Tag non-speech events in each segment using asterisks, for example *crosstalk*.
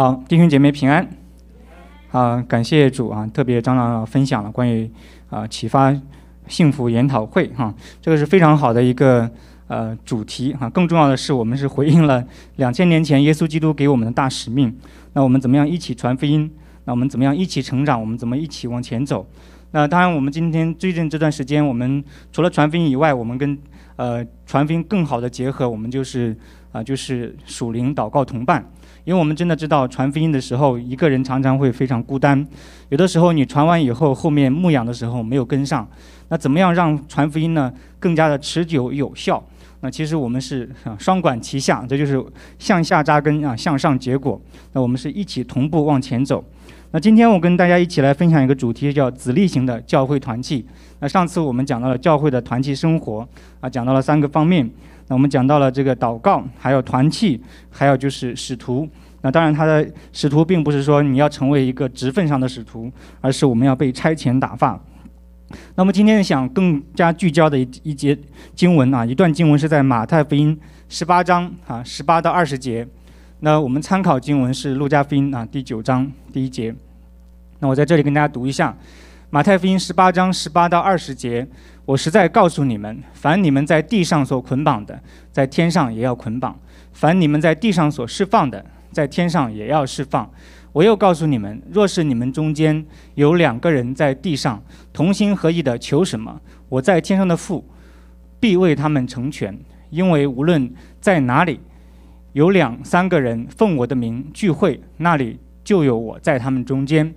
好，弟兄姐妹平安。啊，感谢主啊！特别张长老分享了关于啊启发幸福研讨会哈，这个是非常好的一个呃主题啊。更重要的是，我们是回应了两千年前耶稣基督给我们的大使命。那我们怎么样一起传福音？那我们怎么样一起成长？我们怎么一起往前走？那当然，我们今天最近这段时间，我们除了传福音以外，我们跟呃传福音更好的结合，我们就是啊就是属灵祷告同伴。因为我们真的知道传福音的时候，一个人常常会非常孤单，有的时候你传完以后，后面牧养的时候没有跟上，那怎么样让传福音呢更加的持久有效？那其实我们是啊双管齐下，这就是向下扎根啊向上结果，那我们是一起同步往前走。那今天我跟大家一起来分享一个主题叫子力型的教会团契。那上次我们讲到了教会的团契生活，啊讲到了三个方面。那我们讲到了这个祷告，还有团契，还有就是使徒。那当然，他的使徒并不是说你要成为一个职份上的使徒，而是我们要被差遣打发。那么今天想更加聚焦的一一节经文啊，一段经文是在马太福音十八章啊十八到二十节。那我们参考经文是路加福音啊第九章第一节。那我在这里跟大家读一下。马太福音十八章十八到二十节，我实在告诉你们，凡你们在地上所捆绑的，在天上也要捆绑；凡你们在地上所释放的，在天上也要释放。我又告诉你们，若是你们中间有两个人在地上同心合意的求什么，我在天上的父必为他们成全，因为无论在哪里有两三个人奉我的名聚会，那里就有我在他们中间。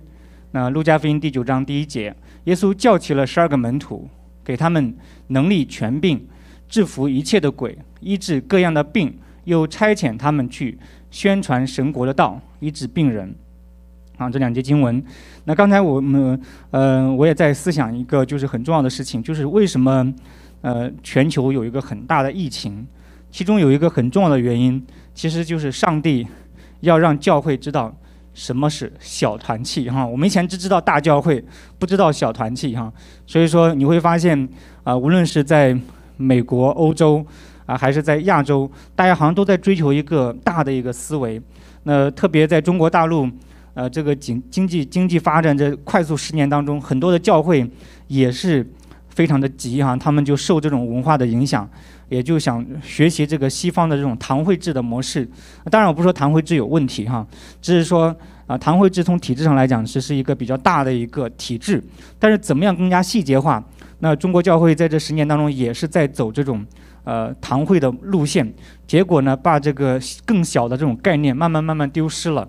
那《路加福音》第九章第一节，耶稣叫齐了十二个门徒，给他们能力，全柄，制服一切的鬼，医治各样的病，又差遣他们去宣传神国的道，医治病人。啊，这两节经文。那刚才我们，嗯，我也在思想一个，就是很重要的事情，就是为什么，呃，全球有一个很大的疫情，其中有一个很重要的原因，其实就是上帝要让教会知道。什么是小团体哈？我们以前只知道大教会，不知道小团体哈。所以说你会发现啊，无论是在美国、欧洲啊，还是在亚洲，大家好像都在追求一个大的一个思维。那特别在中国大陆，呃，这个经经济经济发展这快速十年当中，很多的教会也是非常的急哈，他们就受这种文化的影响。也就想学习这个西方的这种堂会制的模式，当然我不说堂会制有问题哈，只是说啊堂会制从体制上来讲是是一个比较大的一个体制，但是怎么样更加细节化？那中国教会在这十年当中也是在走这种呃堂会的路线，结果呢把这个更小的这种概念慢慢慢慢丢失了。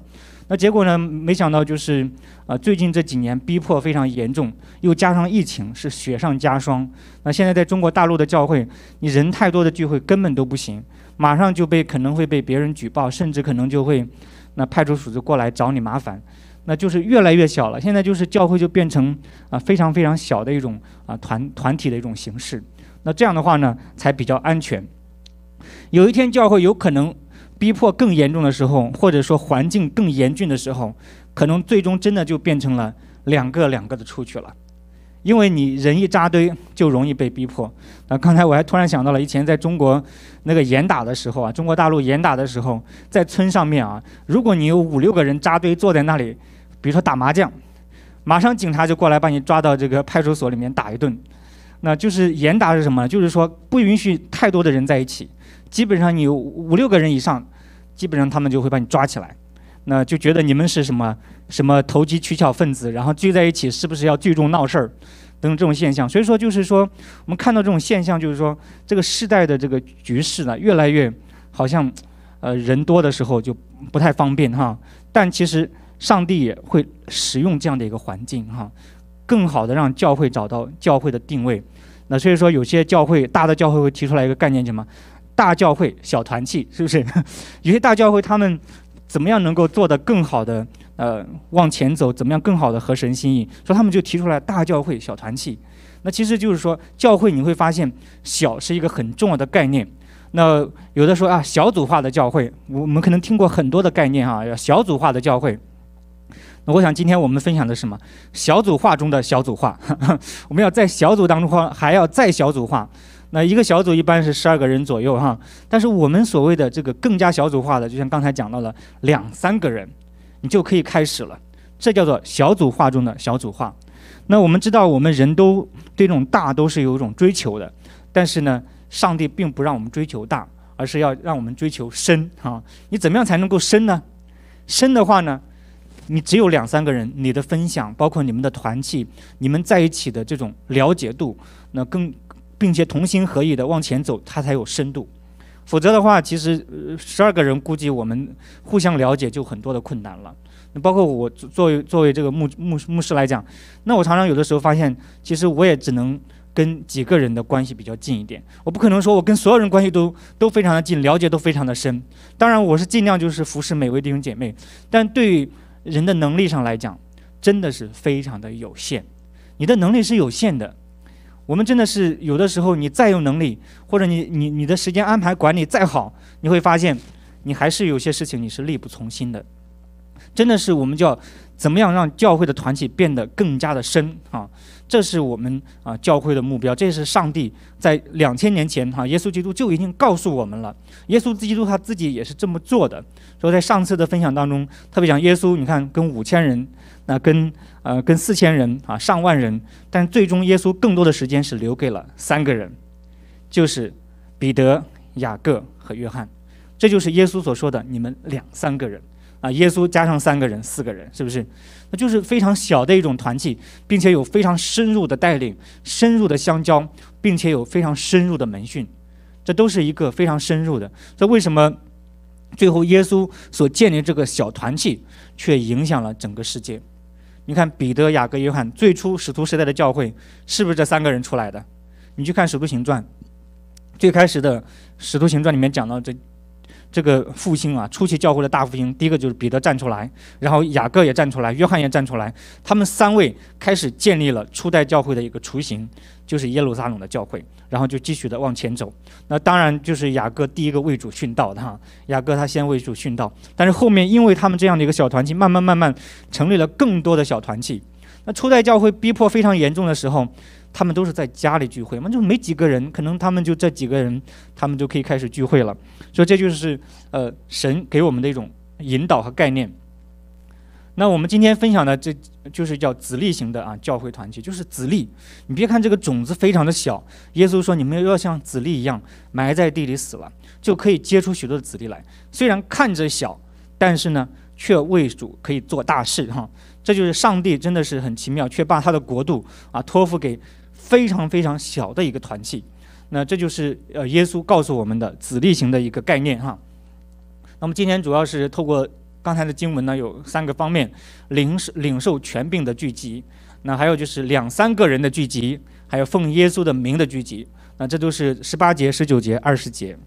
那结果呢？没想到就是，呃，最近这几年逼迫非常严重，又加上疫情，是雪上加霜。那现在在中国大陆的教会，你人太多的聚会根本都不行，马上就被可能会被别人举报，甚至可能就会，那派出所就过来找你麻烦。那就是越来越小了。现在就是教会就变成啊非常非常小的一种啊团团体的一种形式。那这样的话呢，才比较安全。有一天教会有可能。逼迫更严重的时候，或者说环境更严峻的时候，可能最终真的就变成了两个两个的出去了，因为你人一扎堆就容易被逼迫。那刚才我还突然想到了以前在中国那个严打的时候啊，中国大陆严打的时候，在村上面啊，如果你有五六个人扎堆坐在那里，比如说打麻将，马上警察就过来把你抓到这个派出所里面打一顿。那就是严打是什么呢？就是说不允许太多的人在一起，基本上你有五六个人以上。基本上他们就会把你抓起来，那就觉得你们是什么什么投机取巧分子，然后聚在一起是不是要聚众闹事儿等这种现象。所以说就是说，我们看到这种现象，就是说这个时代的这个局势呢，越来越好像呃人多的时候就不太方便哈。但其实上帝也会使用这样的一个环境哈，更好的让教会找到教会的定位。那所以说有些教会大的教会会提出来一个概念什么？大教会小团契是不是？*laughs* 有些大教会他们怎么样能够做得更好的？呃，往前走，怎么样更好的合神心意？所以他们就提出来大教会小团契。那其实就是说教会你会发现小是一个很重要的概念。那有的说啊小组化的教会，我们可能听过很多的概念哈，要小组化的教会。那我想今天我们分享的什么？小组化中的小组化，*laughs* 我们要在小组当中还要再小组化。那一个小组一般是十二个人左右哈，但是我们所谓的这个更加小组化的，就像刚才讲到的两三个人，你就可以开始了，这叫做小组化中的小组化。那我们知道，我们人都对这种大都是有一种追求的，但是呢，上帝并不让我们追求大，而是要让我们追求深啊。你怎么样才能够深呢？深的话呢，你只有两三个人，你的分享，包括你们的团契，你们在一起的这种了解度，那更。并且同心合意的往前走，它才有深度。否则的话，其实十二个人估计我们互相了解就很多的困难了。那包括我作为作为这个牧牧牧师来讲，那我常常有的时候发现，其实我也只能跟几个人的关系比较近一点。我不可能说我跟所有人关系都都非常的近，了解都非常的深。当然，我是尽量就是服侍每位弟兄姐妹，但对人的能力上来讲，真的是非常的有限。你的能力是有限的。我们真的是有的时候，你再有能力，或者你你你的时间安排管理再好，你会发现，你还是有些事情你是力不从心的。真的是我们叫怎么样让教会的团体变得更加的深啊？这是我们啊教会的目标，这是上帝在两千年前哈，耶稣基督就已经告诉我们了。耶稣基督他自己也是这么做的。说在上次的分享当中，特别讲耶稣，你看跟五千人，那跟呃跟四千人啊，上万人，但最终耶稣更多的时间是留给了三个人，就是彼得、雅各和约翰。这就是耶稣所说的，你们两三个人。啊，耶稣加上三个人，四个人是不是？那就是非常小的一种团契，并且有非常深入的带领、深入的相交，并且有非常深入的门训，这都是一个非常深入的。这为什么最后耶稣所建立这个小团契却影响了整个世界？你看彼得、雅各、约翰，最初使徒时代的教会是不是这三个人出来的？你去看《使徒行传》，最开始的《使徒行传》里面讲到这。这个复兴啊，初期教会的大复兴，第一个就是彼得站出来，然后雅各也站出来，约翰也站出来，他们三位开始建立了初代教会的一个雏形，就是耶路撒冷的教会，然后就继续的往前走。那当然就是雅各第一个为主殉道的，哈，雅各他先为主殉道，但是后面因为他们这样的一个小团体，慢慢慢慢成立了更多的小团体。那初代教会逼迫非常严重的时候。他们都是在家里聚会嘛，就没几个人，可能他们就这几个人，他们就可以开始聚会了。所以这就是呃神给我们的一种引导和概念。那我们今天分享的这就是叫子粒型的啊教会团体，就是子粒。你别看这个种子非常的小，耶稣说你们要像子粒一样埋在地里死了，就可以结出许多的子粒来。虽然看着小，但是呢却为主可以做大事哈。这就是上帝真的是很奇妙，却把他的国度啊托付给。非常非常小的一个团契，那这就是呃耶稣告诉我们的子粒型的一个概念哈。那么今天主要是透过刚才的经文呢，有三个方面：领受领受权病的聚集，那还有就是两三个人的聚集，还有奉耶稣的名的聚集。那这都是十八节、十九节、二十节。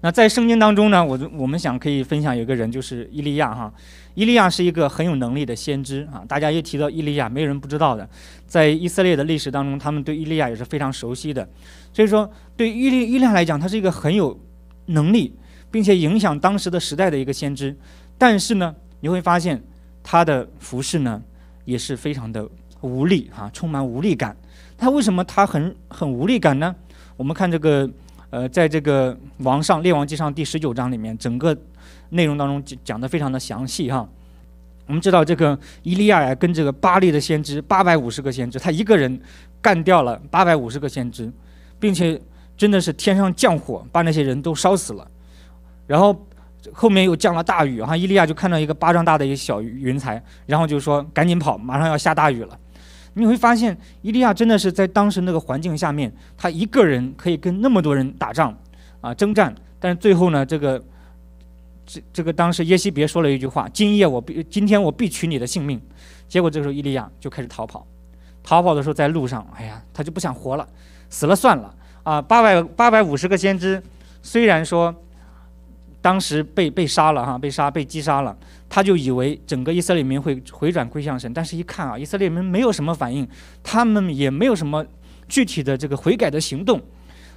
那在圣经当中呢，我我们想可以分享有一个人，就是伊利亚哈。伊利亚是一个很有能力的先知啊！大家一提到伊利亚，没人不知道的。在以色列的历史当中，他们对伊利亚也是非常熟悉的。所以说，对伊利伊利亚来讲，他是一个很有能力，并且影响当时的时代的一个先知。但是呢，你会发现他的服饰呢，也是非常的无力啊，充满无力感。他为什么他很很无力感呢？我们看这个，呃，在这个王上列王记上第十九章里面，整个。内容当中讲讲的非常的详细哈，我们知道这个伊利亚呀，跟这个巴利的先知八百五十个先知，他一个人干掉了八百五十个先知，并且真的是天上降火，把那些人都烧死了，然后后面又降了大雨哈，伊利亚就看到一个巴掌大的一个小云彩，然后就说赶紧跑，马上要下大雨了。你会发现伊利亚真的是在当时那个环境下面，他一个人可以跟那么多人打仗啊征战，但是最后呢这个。这这个当时耶西别说了一句话：“今夜我必，今天我必取你的性命。”结果这时候伊利亚就开始逃跑，逃跑的时候在路上，哎呀，他就不想活了，死了算了啊！八百八百五十个先知，虽然说当时被被杀了哈，被杀被击杀了，他就以为整个以色列民会回转归向神，但是一看啊，以色列民没有什么反应，他们也没有什么具体的这个悔改的行动，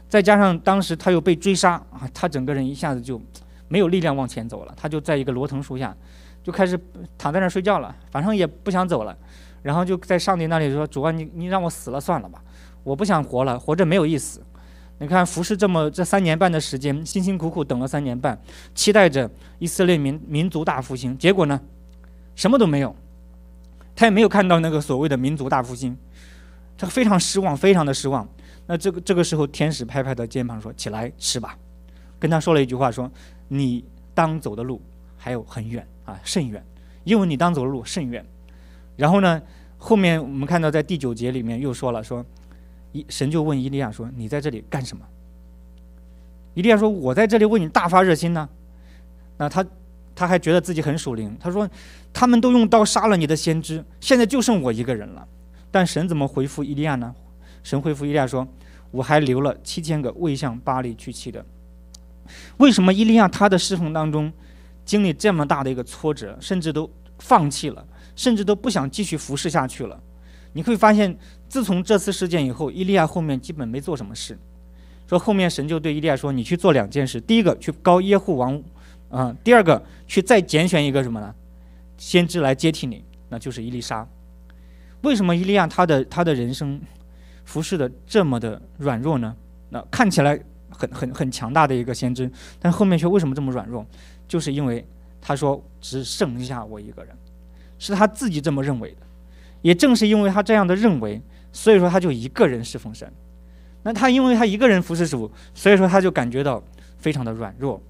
再加上当时他又被追杀啊，他整个人一下子就。没有力量往前走了，他就在一个罗藤树下，就开始躺在那睡觉了，反正也不想走了，然后就在上帝那里说：“主啊，你你让我死了算了吧，我不想活了，活着没有意思。你看服侍这么这三年半的时间，辛辛苦苦等了三年半，期待着以色列民民族大复兴，结果呢，什么都没有，他也没有看到那个所谓的民族大复兴，他非常失望，非常的失望。那这个这个时候，天使拍拍他肩膀说：起来吃吧，跟他说了一句话说。”你当走的路还有很远啊，甚远，因为你当走的路甚远。然后呢，后面我们看到在第九节里面又说了，说一神就问伊利亚说：“你在这里干什么？”伊利亚说：“我在这里为你大发热心呢。”那他他还觉得自己很属灵，他说：“他们都用刀杀了你的先知，现在就剩我一个人了。”但神怎么回复伊利亚呢？神回复伊利亚说：“我还留了七千个未向巴黎去膝的。”为什么伊利亚他的侍奉当中经历这么大的一个挫折，甚至都放弃了，甚至都不想继续服侍下去了？你会发现，自从这次事件以后，伊利亚后面基本没做什么事。说后面神就对伊利亚说：“你去做两件事，第一个去告耶户王，嗯，第二个去再拣选一个什么呢？先知来接替你，那就是伊丽莎。为什么伊利亚他的他的人生服侍的这么的软弱呢？那看起来。”很很很强大的一个先知，但后面却为什么这么软弱？就是因为他说只剩下我一个人，是他自己这么认为的。也正是因为他这样的认为，所以说他就一个人侍奉神。那他因为他一个人服侍主，所以说他就感觉到非常的软弱，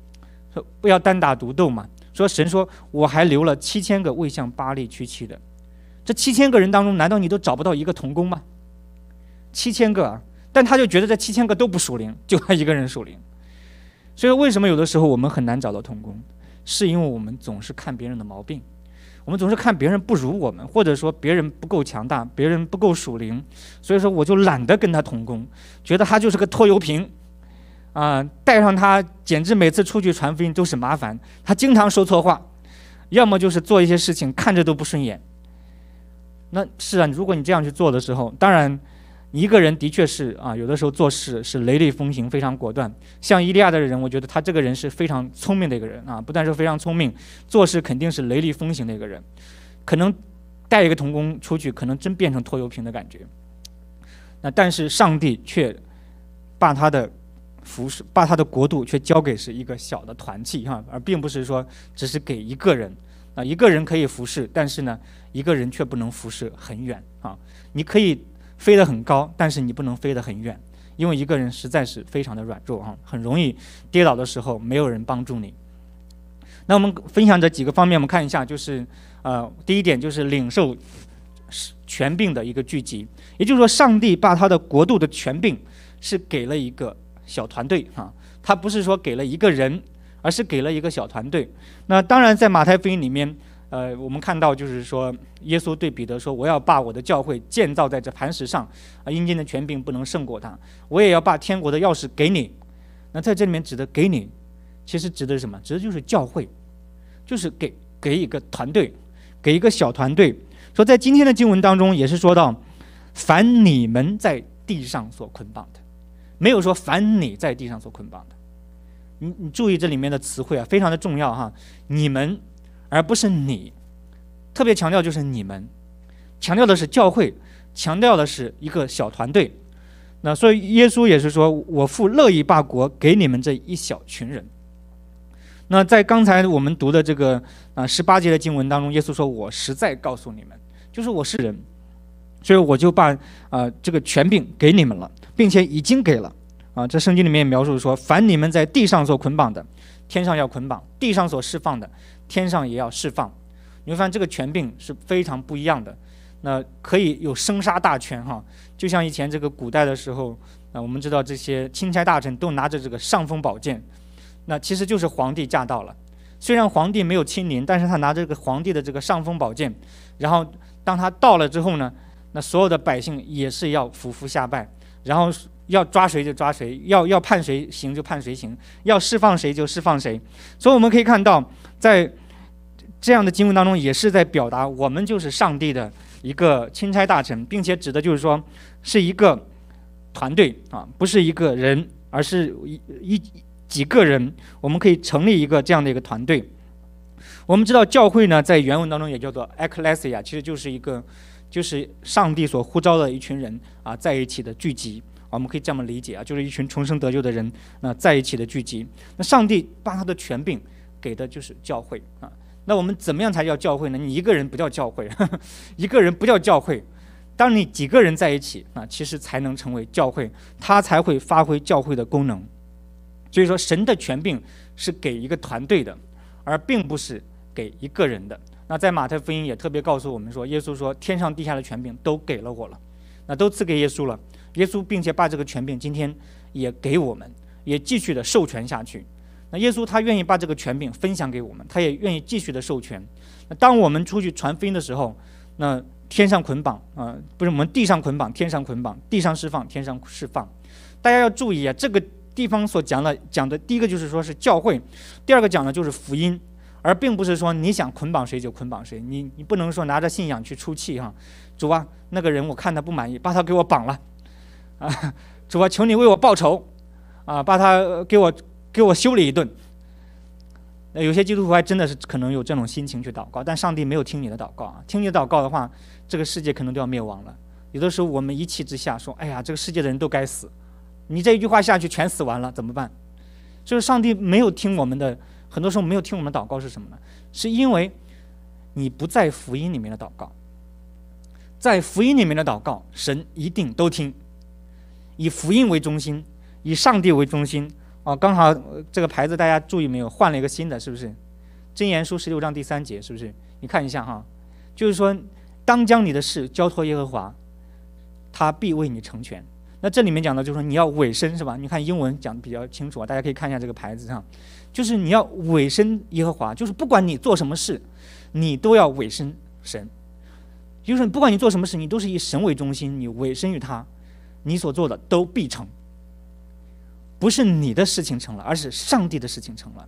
说不要单打独斗嘛。说神说我还留了七千个未向巴黎屈膝的，这七千个人当中，难道你都找不到一个童工吗？七千个。但他就觉得这七千个都不属灵，就他一个人属灵。所以为什么有的时候我们很难找到同工，是因为我们总是看别人的毛病，我们总是看别人不如我们，或者说别人不够强大，别人不够属灵。所以说，我就懒得跟他同工，觉得他就是个拖油瓶，啊，带上他简直每次出去传福音都是麻烦。他经常说错话，要么就是做一些事情看着都不顺眼。那是啊，如果你这样去做的时候，当然。一个人的确是啊，有的时候做事是雷厉风行，非常果断。像伊利亚的人，我觉得他这个人是非常聪明的一个人啊，不但是非常聪明，做事肯定是雷厉风行的一个人。可能带一个童工出去，可能真变成拖油瓶的感觉。那但是上帝却把他的服饰，把他的国度却交给是一个小的团契哈，而并不是说只是给一个人啊，一个人可以服侍，但是呢，一个人却不能服侍很远啊。你可以。飞得很高，但是你不能飞得很远，因为一个人实在是非常的软弱啊，很容易跌倒的时候没有人帮助你。那我们分享这几个方面，我们看一下，就是呃，第一点就是领受权柄的一个聚集，也就是说，上帝把他的国度的权柄是给了一个小团队啊，他不是说给了一个人，而是给了一个小团队。那当然，在马太福音里面。呃，我们看到就是说，耶稣对彼得说：“我要把我的教会建造在这磐石上，啊，阴间的权柄不能胜过他。我也要把天国的钥匙给你。那在这里面指的给你，其实指的是什么？指的就是教会，就是给给一个团队，给一个小团队。说在今天的经文当中也是说到，凡你们在地上所捆绑的，没有说凡你在地上所捆绑的。你你注意这里面的词汇啊，非常的重要哈，你们。”而不是你，特别强调就是你们，强调的是教会，强调的是一个小团队。那所以耶稣也是说，我父乐意把国给你们这一小群人。那在刚才我们读的这个啊十八节的经文当中，耶稣说：“我实在告诉你们，就是我是人，所以我就把啊这个权柄给你们了，并且已经给了啊。”这圣经里面也描述说：“凡你们在地上所捆绑的，天上要捆绑；地上所释放的。”天上也要释放，你会发现这个权柄是非常不一样的。那可以有生杀大权，哈，就像以前这个古代的时候，啊，我们知道这些钦差大臣都拿着这个尚方宝剑，那其实就是皇帝驾到了。虽然皇帝没有亲临，但是他拿着这个皇帝的这个尚方宝剑，然后当他到了之后呢，那所有的百姓也是要俯伏下拜，然后要抓谁就抓谁，要要判谁刑就判谁刑，要释放谁就释放谁。所以我们可以看到。在这样的经文当中，也是在表达我们就是上帝的一个钦差大臣，并且指的就是说是一个团队啊，不是一个人，而是一一几个人，我们可以成立一个这样的一个团队。我们知道教会呢，在原文当中也叫做 ecclesia，其实就是一个就是上帝所呼召的一群人啊在一起的聚集，我们可以这么理解啊，就是一群重生得救的人那在一起的聚集。那上帝把他的权柄。给的就是教会啊，那我们怎么样才叫教会呢？你一个人不叫教会，*laughs* 一个人不叫教会，当你几个人在一起啊，其实才能成为教会，他才会发挥教会的功能。所以说，神的权柄是给一个团队的，而并不是给一个人的。那在马太福音也特别告诉我们说，耶稣说天上地下的权柄都给了我了，那都赐给耶稣了，耶稣并且把这个权柄今天也给我们，也继续的授权下去。那耶稣他愿意把这个权柄分享给我们，他也愿意继续的授权。那当我们出去传福音的时候，那天上捆绑啊，不是我们地上捆绑，天上捆绑，地上释放，天上释放。大家要注意啊，这个地方所讲的讲的第一个就是说是教会，第二个讲的就是福音，而并不是说你想捆绑谁就捆绑谁，你你不能说拿着信仰去出气哈。主啊，那个人我看他不满意，把他给我绑了啊！主啊，求你为我报仇啊！把他给我。给我修理一顿。那有些基督徒还真的是可能有这种心情去祷告，但上帝没有听你的祷告啊！听你祷告的话，这个世界可能都要灭亡了。有的时候我们一气之下说：“哎呀，这个世界的人都该死！”你这一句话下去，全死完了，怎么办？就是上帝没有听我们的。很多时候没有听我们祷告，是什么呢？是因为你不在福音里面的祷告，在福音里面的祷告，神一定都听。以福音为中心，以上帝为中心。哦，刚好这个牌子大家注意没有？换了一个新的，是不是？《箴言书》十六章第三节，是不是？你看一下哈，就是说，当将你的事交托耶和华，他必为你成全。那这里面讲的，就是说你要委身，是吧？你看英文讲的比较清楚啊，大家可以看一下这个牌子上，就是你要委身耶和华，就是不管你做什么事，你都要委身神，就是不管你做什么事，你都是以神为中心，你委身于他，你所做的都必成。不是你的事情成了，而是上帝的事情成了。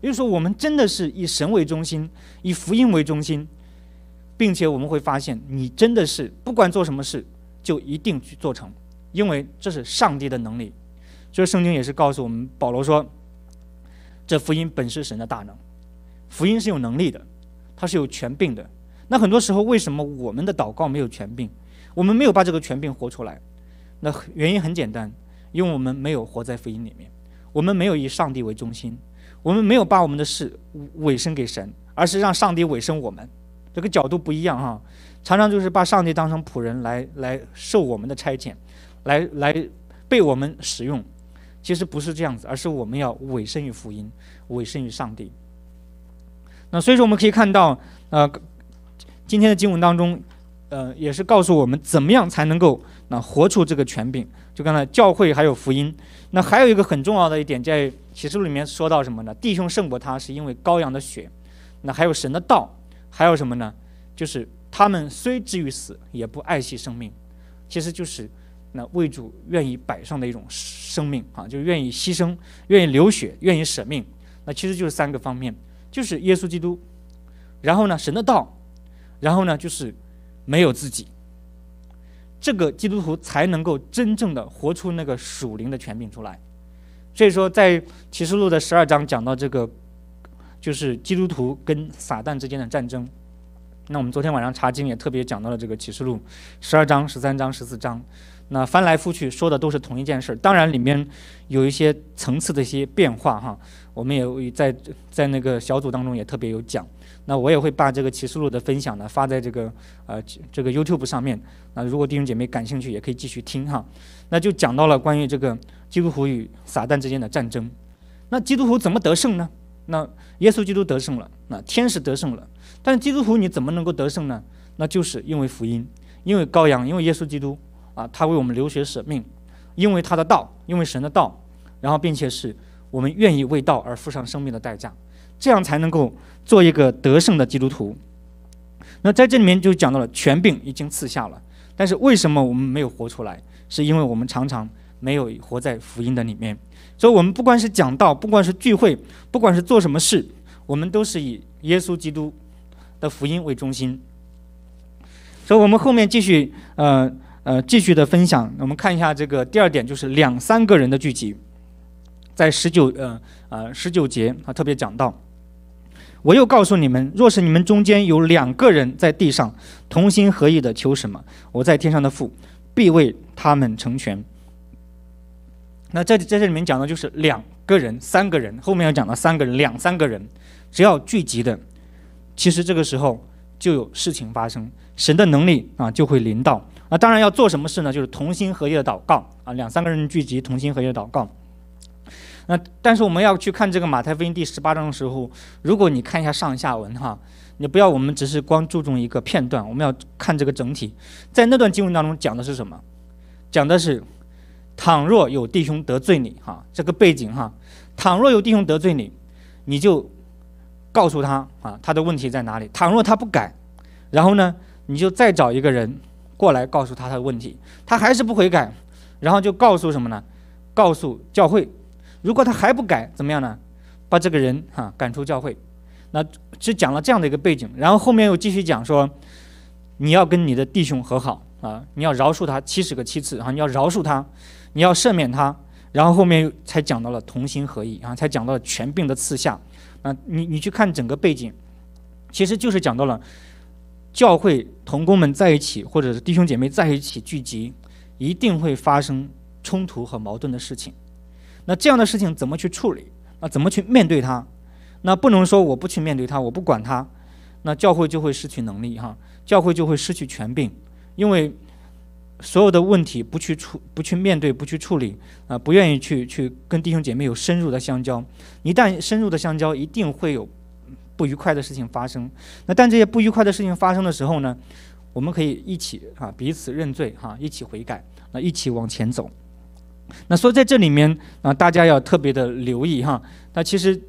也就是说，我们真的是以神为中心，以福音为中心，并且我们会发现，你真的是不管做什么事，就一定去做成，因为这是上帝的能力。所以圣经也是告诉我们，保罗说：“这福音本是神的大能，福音是有能力的，它是有权病的。”那很多时候，为什么我们的祷告没有权病？我们没有把这个权病活出来？那原因很简单。因为我们没有活在福音里面，我们没有以上帝为中心，我们没有把我们的事委身给神，而是让上帝委身我们，这个角度不一样啊。常常就是把上帝当成仆人来来受我们的差遣，来来被我们使用，其实不是这样子，而是我们要委身于福音，委身于上帝。那所以说，我们可以看到，呃，今天的经文当中，呃，也是告诉我们怎么样才能够那活出这个权柄。就刚才教会还有福音，那还有一个很重要的一点，在启示录里面说到什么呢？弟兄胜过他，是因为羔羊的血。那还有神的道，还有什么呢？就是他们虽至于死，也不爱惜生命。其实就是那为主愿意摆上的一种生命啊，就愿意牺牲，愿意流血，愿意舍命。那其实就是三个方面，就是耶稣基督，然后呢，神的道，然后呢，就是没有自己。这个基督徒才能够真正的活出那个属灵的权柄出来。所以说，在启示录的十二章讲到这个，就是基督徒跟撒旦之间的战争。那我们昨天晚上查经也特别讲到了这个启示录十二章、十三章、十四章。那翻来覆去说的都是同一件事，当然里面有一些层次的一些变化哈。我们也在在那个小组当中也特别有讲。那我也会把这个启示录的分享呢发在这个呃这个 YouTube 上面。那如果弟兄姐妹感兴趣，也可以继续听哈。那就讲到了关于这个基督湖与撒旦之间的战争。那基督湖怎么得胜呢？那耶稣基督得胜了，那天使得胜了。但是基督徒你怎么能够得胜呢？那就是因为福音，因为羔羊，因为耶稣基督啊，他为我们流血舍命，因为他的道，因为神的道，然后并且是我们愿意为道而付上生命的代价，这样才能够。做一个得胜的基督徒，那在这里面就讲到了权柄已经赐下了，但是为什么我们没有活出来？是因为我们常常没有活在福音的里面。所以，我们不管是讲道，不管是聚会，不管是做什么事，我们都是以耶稣基督的福音为中心。所以我们后面继续，呃呃，继续的分享。我们看一下这个第二点，就是两三个人的聚集，在十九，呃呃，十九节啊，特别讲到。我又告诉你们，若是你们中间有两个人在地上同心合意的求什么，我在天上的父必为他们成全。那在在这里面讲的就是两个人、三个人，后面要讲到三个人、两三个人，只要聚集的，其实这个时候就有事情发生，神的能力啊就会临到。那当然要做什么事呢？就是同心合意的祷告啊，两三个人聚集同心合意的祷告。那但是我们要去看这个马太福音第十八章的时候，如果你看一下上下文哈，你不要我们只是光注重一个片段，我们要看这个整体。在那段经文当中讲的是什么？讲的是，倘若有弟兄得罪你哈，这个背景哈，倘若有弟兄得罪你，你就告诉他啊，他的问题在哪里？倘若他不改，然后呢，你就再找一个人过来告诉他他的问题，他还是不悔改，然后就告诉什么呢？告诉教会。如果他还不改，怎么样呢？把这个人哈赶出教会。那只讲了这样的一个背景，然后后面又继续讲说，你要跟你的弟兄和好啊，你要饶恕他七十个七次啊，你要饶恕他，你要赦免他。然后后面又才讲到了同心合意啊，才讲到了全病的赐下啊。你你去看整个背景，其实就是讲到了教会同工们在一起，或者是弟兄姐妹在一起聚集，一定会发生冲突和矛盾的事情。那这样的事情怎么去处理？那怎么去面对它？那不能说我不去面对它，我不管它，那教会就会失去能力哈，教会就会失去权柄，因为所有的问题不去处、不去面对、不去处理啊，不愿意去去跟弟兄姐妹有深入的相交。一旦深入的相交，一定会有不愉快的事情发生。那但这些不愉快的事情发生的时候呢，我们可以一起啊，彼此认罪哈，一起悔改，那一起往前走。那所以在这里面啊，大家要特别的留意哈。那其实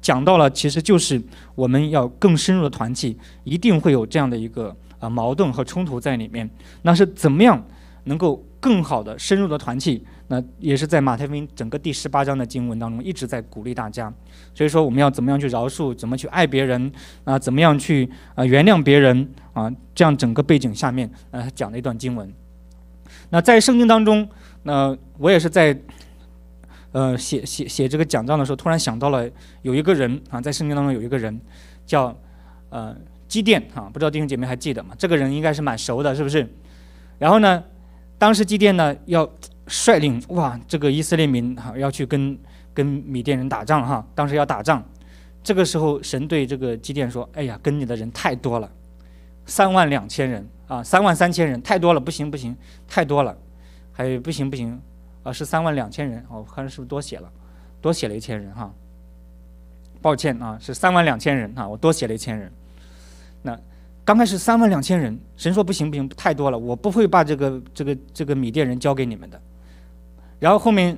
讲到了，其实就是我们要更深入的团契，一定会有这样的一个啊矛盾和冲突在里面。那是怎么样能够更好的深入的团契？那也是在马太福音整个第十八章的经文当中一直在鼓励大家。所以说我们要怎么样去饶恕，怎么去爱别人啊？怎么样去啊原谅别人啊？这样整个背景下面呃讲的一段经文。那在圣经当中，那我也是在，呃写写写这个讲章的时候，突然想到了有一个人啊，在圣经当中有一个人，叫呃基甸啊，不知道弟兄姐妹还记得吗？这个人应该是蛮熟的，是不是？然后呢，当时基甸呢要率领哇这个以色列民啊要去跟跟米甸人打仗哈，当时要打仗，这个时候神对这个基甸说：“哎呀，跟你的人太多了。”三万两千人啊，三万三千人太多了，不行不行，太多了，还有不行不行，啊是三万两千人，我看是不是多写了，多写了一千人哈。抱歉啊，是三万两千人哈，我多写了一千人。那刚开始三万两千人，神说不行不行，太多了，我不会把这个这个这个米甸人交给你们的。然后后面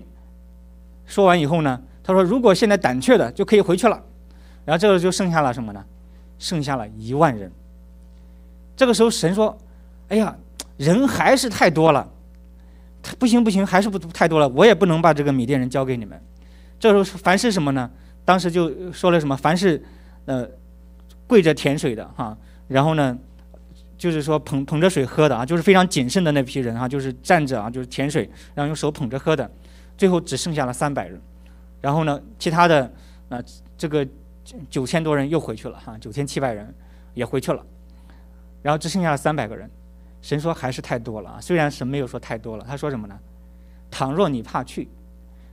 说完以后呢，他说如果现在胆怯的就可以回去了。然后这个就剩下了什么呢？剩下了一万人。这个时候，神说：“哎呀，人还是太多了，不行不行，还是不太多了，我也不能把这个米甸人交给你们。”这时候，凡是什么呢？当时就说了什么？凡是，呃，跪着舔水的哈，然后呢，就是说捧捧着水喝的啊，就是非常谨慎的那批人哈，就是站着啊，就是舔水，然后用手捧着喝的，最后只剩下了三百人，然后呢，其他的那这个九千多人又回去了哈，九千七百人也回去了。然后只剩下了三百个人，神说还是太多了啊。虽然神没有说太多了，他说什么呢？倘若你怕去，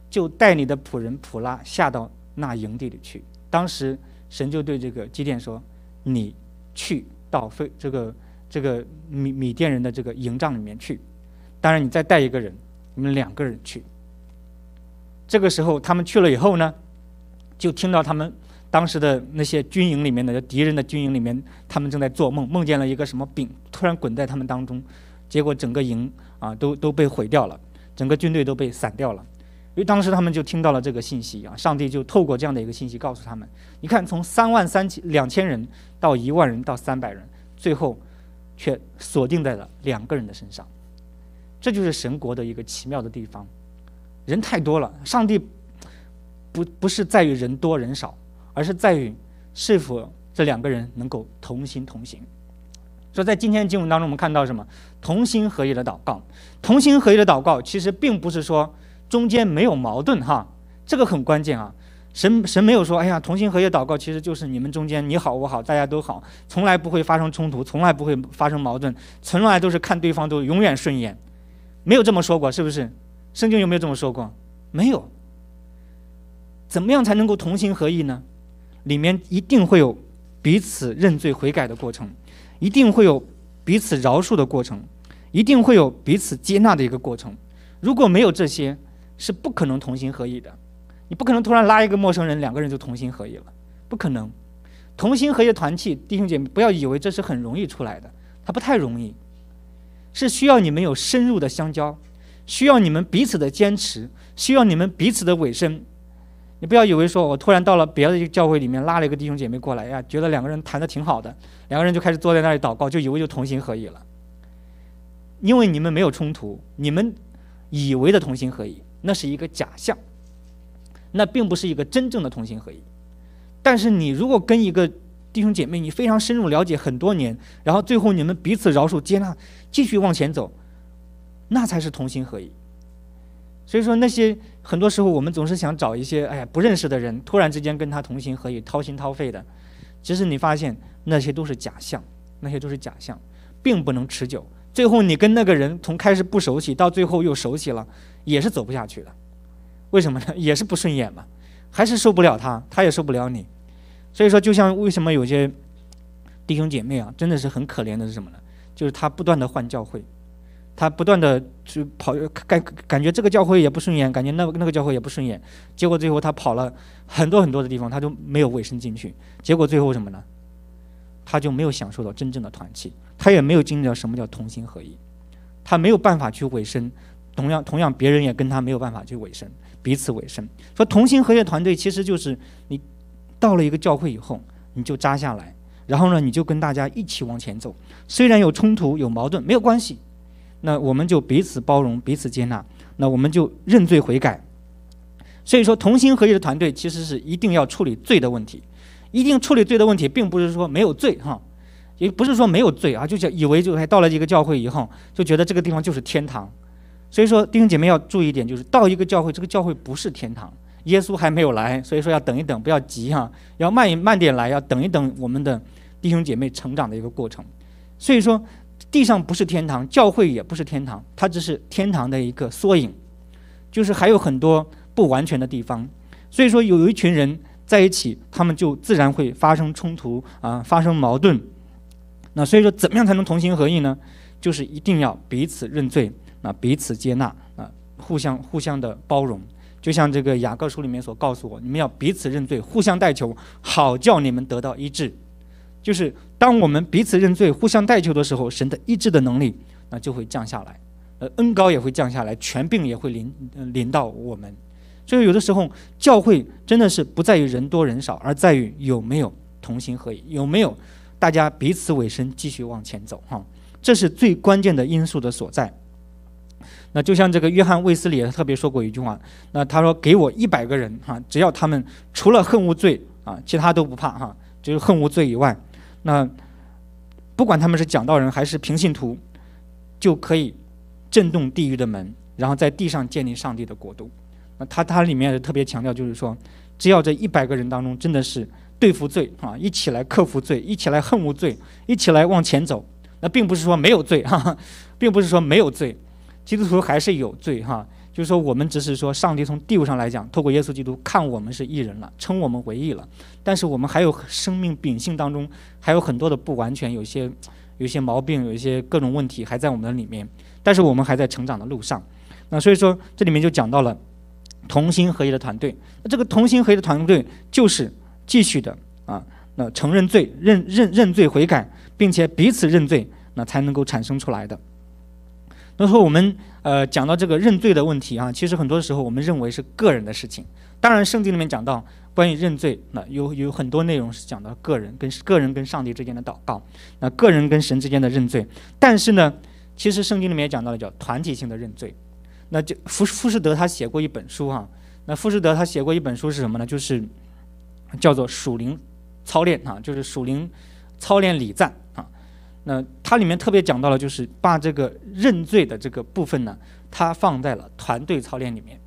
就带你的仆人普拉下到那营地里去。当时神就对这个基甸说：“你去到非这个这个米米甸人的这个营帐里面去，当然你再带一个人，你们两个人去。”这个时候他们去了以后呢，就听到他们。当时的那些军营里面的敌人的军营里面，他们正在做梦，梦见了一个什么饼突然滚在他们当中，结果整个营啊都都被毁掉了，整个军队都被散掉了，因为当时他们就听到了这个信息啊，上帝就透过这样的一个信息告诉他们，你看从三万三千两千人到一万人到三百人，最后却锁定在了两个人的身上，这就是神国的一个奇妙的地方，人太多了，上帝不不是在于人多人少。而是在于是否这两个人能够同心同行。说在今天的经文当中，我们看到什么同心合一的祷告？同心合一的祷告其实并不是说中间没有矛盾哈，这个很关键啊。神神没有说哎呀同心合一祷告其实就是你们中间你好我好大家都好，从来不会发生冲突，从来不会发生矛盾，从来都是看对方都永远顺眼，没有这么说过是不是？圣经有没有这么说过？没有。怎么样才能够同心合意呢？里面一定会有彼此认罪悔改的过程，一定会有彼此饶恕的过程，一定会有彼此接纳的一个过程。如果没有这些，是不可能同心合意的。你不可能突然拉一个陌生人，两个人就同心合意了，不可能。同心意的团契，弟兄姐妹，不要以为这是很容易出来的，它不太容易，是需要你们有深入的相交，需要你们彼此的坚持，需要你们彼此的委身。你不要以为说，我突然到了别的一个教会里面，拉了一个弟兄姐妹过来，哎呀，觉得两个人谈的挺好的，两个人就开始坐在那里祷告，就以为就同心合意了。因为你们没有冲突，你们以为的同心合意，那是一个假象，那并不是一个真正的同心合意。但是你如果跟一个弟兄姐妹，你非常深入了解很多年，然后最后你们彼此饶恕接纳，继续往前走，那才是同心合意。所以说那些。很多时候，我们总是想找一些哎呀不认识的人，突然之间跟他同行合意、掏心掏肺的。其实你发现那些都是假象，那些都是假象，并不能持久。最后你跟那个人从开始不熟悉，到最后又熟悉了，也是走不下去的。为什么呢？也是不顺眼嘛，还是受不了他，他也受不了你。所以说，就像为什么有些弟兄姐妹啊，真的是很可怜的，是什么呢？就是他不断的换教会。他不断的去跑，感感觉这个教会也不顺眼，感觉那那个教会也不顺眼，结果最后他跑了很多很多的地方，他就没有委身进去。结果最后什么呢？他就没有享受到真正的团契，他也没有经历到什么叫同心合一，他没有办法去委身，同样同样别人也跟他没有办法去委身，彼此委身。说同心合一团队其实就是你到了一个教会以后，你就扎下来，然后呢你就跟大家一起往前走，虽然有冲突有矛盾没有关系。那我们就彼此包容，彼此接纳。那我们就认罪悔改。所以说，同心合一的团队其实是一定要处理罪的问题，一定处理罪的问题，并不是说没有罪哈，也不是说没有罪啊，就以为就还到了一个教会以后，就觉得这个地方就是天堂。所以说，弟兄姐妹要注意一点，就是到一个教会，这个教会不是天堂，耶稣还没有来，所以说要等一等，不要急哈，要慢慢点来，要等一等我们的弟兄姐妹成长的一个过程。所以说。地上不是天堂，教会也不是天堂，它只是天堂的一个缩影，就是还有很多不完全的地方。所以说，有一群人在一起，他们就自然会发生冲突啊，发生矛盾。那所以说，怎么样才能同心合意呢？就是一定要彼此认罪，啊，彼此接纳，啊，互相互相的包容。就像这个雅各书里面所告诉我，你们要彼此认罪，互相代求，好叫你们得到医治。就是。当我们彼此认罪、互相代求的时候，神的医治的能力那就会降下来，呃，恩高也会降下来，权柄也会临临到我们。所以有的时候教会真的是不在于人多人少，而在于有没有同心合意，有没有大家彼此委身继续往前走哈，这是最关键的因素的所在。那就像这个约翰卫斯理特别说过一句话，那他说：“给我一百个人哈，只要他们除了恨无罪啊，其他都不怕哈，就是恨无罪以外。”那不管他们是讲道人还是平信徒，就可以震动地狱的门，然后在地上建立上帝的国度。那他他里面特别强调就是说，只要这一百个人当中真的是对付罪啊，一起来克服罪，一起来恨无罪，一起来往前走。那并不是说没有罪哈，并不是说没有罪，基督徒还是有罪哈。就是说，我们只是说，上帝从地位上来讲，透过耶稣基督看我们是义人了，称我们为义了。但是我们还有生命秉性当中还有很多的不完全，有些有些毛病，有一些各种问题还在我们的里面。但是我们还在成长的路上。那所以说，这里面就讲到了同心合一的团队。那这个同心合一的团队就是继续的啊，那承认罪、认认认罪悔改，并且彼此认罪，那才能够产生出来的。那说我们。呃，讲到这个认罪的问题啊，其实很多时候我们认为是个人的事情。当然，圣经里面讲到关于认罪，那有有很多内容是讲到个人跟个人跟上帝之间的祷告，那个人跟神之间的认罪。但是呢，其实圣经里面也讲到了叫团体性的认罪。那就富富士德他写过一本书啊，那富士德他写过一本书是什么呢？就是叫做属灵操练啊，就是属灵操练礼赞。那它里面特别讲到了，就是把这个认罪的这个部分呢，它放在了团队操练里面，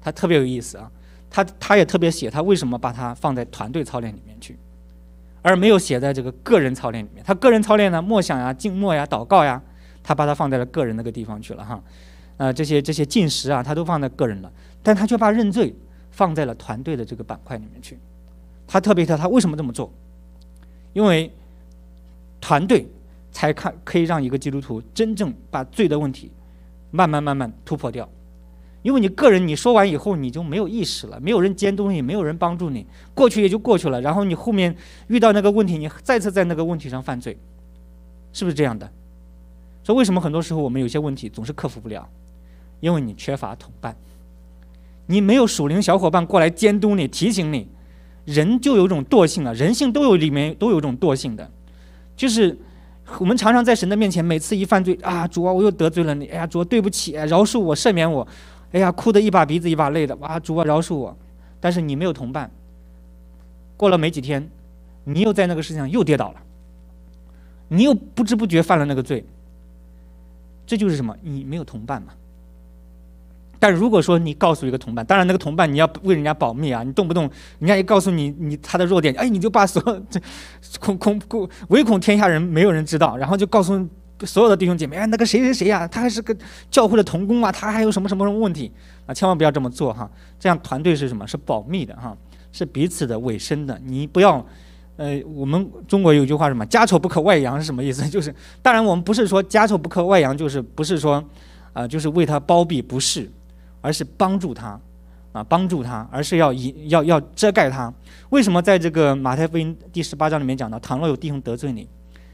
它特别有意思啊。他他也特别写他为什么把它放在团队操练里面去，而没有写在这个个人操练里面。他个人操练呢，默想呀、静默呀、祷告呀，他把它放在了个人那个地方去了哈。啊，这些这些进食啊，他都放在个人了，但他却把认罪放在了团队的这个板块里面去。他特别他他为什么这么做？因为。团队才看可以让一个基督徒真正把罪的问题慢慢慢慢突破掉，因为你个人你说完以后你就没有意识了，没有人监督你，没有人帮助你，过去也就过去了。然后你后面遇到那个问题，你再次在那个问题上犯罪，是不是这样的？所以为什么很多时候我们有些问题总是克服不了？因为你缺乏同伴，你没有属灵小伙伴过来监督你、提醒你，人就有种惰性了。人性都有里面都有种惰性的。就是，我们常常在神的面前，每次一犯罪啊，主啊，我又得罪了你，哎呀，主，对不起，饶恕我，赦免我，哎呀，哭的一把鼻子一把泪的，哇，主啊，饶恕我，但是你没有同伴，过了没几天，你又在那个事情上又跌倒了，你又不知不觉犯了那个罪，这就是什么？你没有同伴嘛。但如果说你告诉一个同伴，当然那个同伴你要为人家保密啊，你动不动人家一告诉你你他的弱点，哎，你就把所有 *laughs* 这恐恐恐唯恐天下人没有人知道，然后就告诉所有的弟兄姐妹，哎，那个谁谁谁呀，他还是个教会的童工啊，他还有什么什么什么问题啊，千万不要这么做哈，这样团队是什么？是保密的哈，是彼此的委身的，你不要，呃，我们中国有句话什么，家丑不可外扬是什么意思？*laughs* 就是当然我们不是说家丑不可外扬，就是不是说，啊，就是为他包庇，不是。而是帮助他，啊，帮助他，而是要隐，要要遮盖他。为什么在这个马太福音第十八章里面讲到，倘若有弟兄得罪你，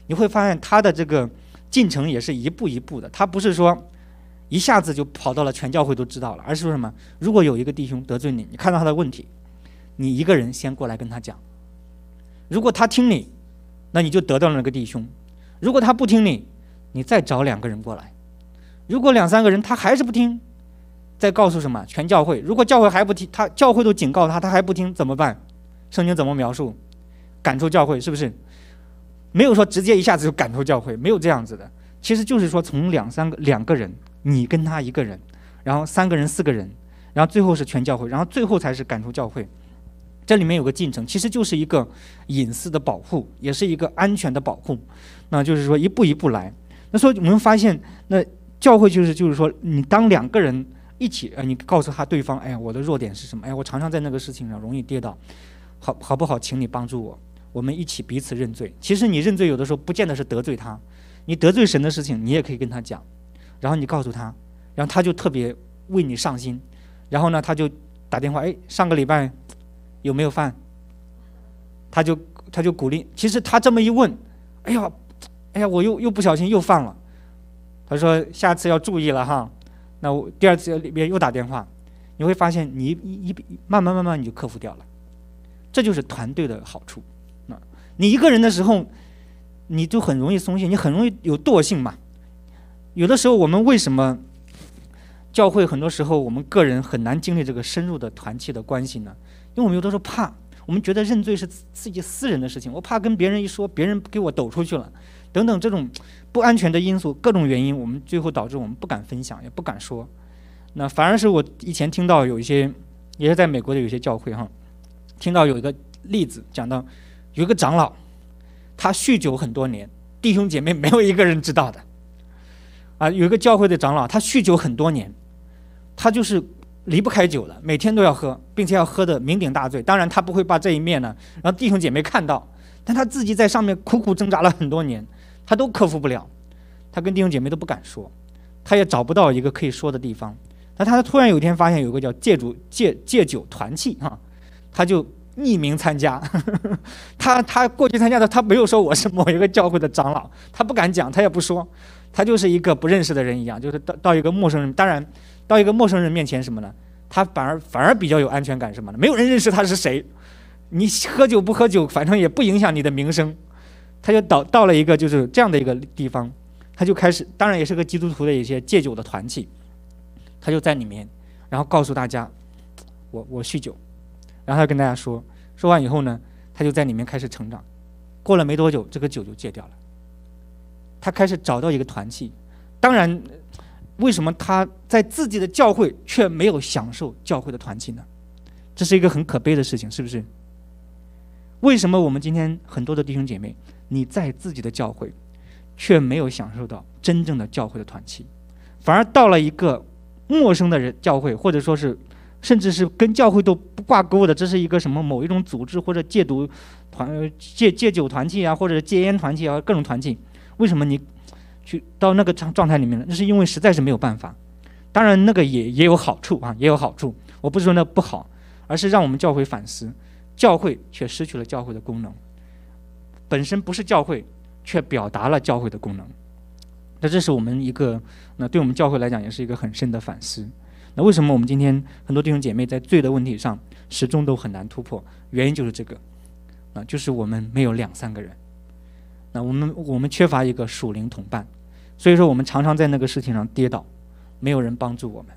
你会发现他的这个进程也是一步一步的。他不是说一下子就跑到了全教会都知道了，而是说什么？如果有一个弟兄得罪你，你看到他的问题，你一个人先过来跟他讲。如果他听你，那你就得到了那个弟兄；如果他不听你，你再找两个人过来；如果两三个人他还是不听。再告诉什么全教会？如果教会还不听，他教会都警告他，他还不听怎么办？圣经怎么描述？赶出教会是不是？没有说直接一下子就赶出教会，没有这样子的。其实就是说从两三个两个人，你跟他一个人，然后三个人四个人，然后最后是全教会，然后最后才是赶出教会。这里面有个进程，其实就是一个隐私的保护，也是一个安全的保护。那就是说一步一步来。那所以我们发现，那教会就是就是说你当两个人。一起，呃，你告诉他对方，哎呀，我的弱点是什么？哎，我常常在那个事情上容易跌倒，好，好不好？请你帮助我，我们一起彼此认罪。其实你认罪有的时候不见得是得罪他，你得罪神的事情你也可以跟他讲，然后你告诉他，然后他就特别为你上心，然后呢，他就打电话，哎，上个礼拜有没有犯？他就他就鼓励，其实他这么一问，哎呀，哎呀，我又又不小心又犯了，他说下次要注意了哈。那我第二次里边又打电话，你会发现你一一慢慢慢慢你就克服掉了，这就是团队的好处。那你一个人的时候，你就很容易松懈，你很容易有惰性嘛。有的时候我们为什么教会很多时候我们个人很难经历这个深入的团契的关系呢？因为我们有的时候怕，我们觉得认罪是自己私人的事情，我怕跟别人一说，别人给我抖出去了，等等这种。不安全的因素，各种原因，我们最后导致我们不敢分享，也不敢说。那反而是我以前听到有一些，也是在美国的有些教会哈，听到有一个例子讲到，有一个长老，他酗酒很多年，弟兄姐妹没有一个人知道的。啊，有一个教会的长老，他酗酒很多年，他就是离不开酒了，每天都要喝，并且要喝的酩酊大醉。当然他不会把这一面呢，让弟兄姐妹看到，但他自己在上面苦苦挣扎了很多年。他都克服不了，他跟弟兄姐妹都不敢说，他也找不到一个可以说的地方。那他突然有一天发现有个叫戒主戒戒酒团契啊，他就匿名参加。*laughs* 他他过去参加的，他没有说我是某一个教会的长老，他不敢讲，他也不说，他就是一个不认识的人一样，就是到到一个陌生人，当然到一个陌生人面前什么呢？他反而反而比较有安全感，什么呢？没有人认识他是谁，你喝酒不喝酒，反正也不影响你的名声。他就到到了一个就是这样的一个地方，他就开始，当然也是个基督徒的一些戒酒的团契，他就在里面，然后告诉大家，我我酗酒，然后他跟大家说，说完以后呢，他就在里面开始成长，过了没多久，这个酒就戒掉了，他开始找到一个团契，当然，为什么他在自己的教会却没有享受教会的团契呢？这是一个很可悲的事情，是不是？为什么我们今天很多的弟兄姐妹？你在自己的教会，却没有享受到真正的教会的团契，反而到了一个陌生的人教会，或者说是，甚至是跟教会都不挂钩的，这是一个什么某一种组织或者戒毒团、戒戒酒团契啊，或者戒烟团契啊，各种团契。为什么你去到那个状状态里面呢？那是因为实在是没有办法。当然，那个也也有好处啊，也有好处。我不是说那不好，而是让我们教会反思，教会却失去了教会的功能。本身不是教会，却表达了教会的功能。那这是我们一个，那对我们教会来讲，也是一个很深的反思。那为什么我们今天很多弟兄姐妹在罪的问题上始终都很难突破？原因就是这个，啊，就是我们没有两三个人。那我们我们缺乏一个属灵同伴，所以说我们常常在那个事情上跌倒，没有人帮助我们。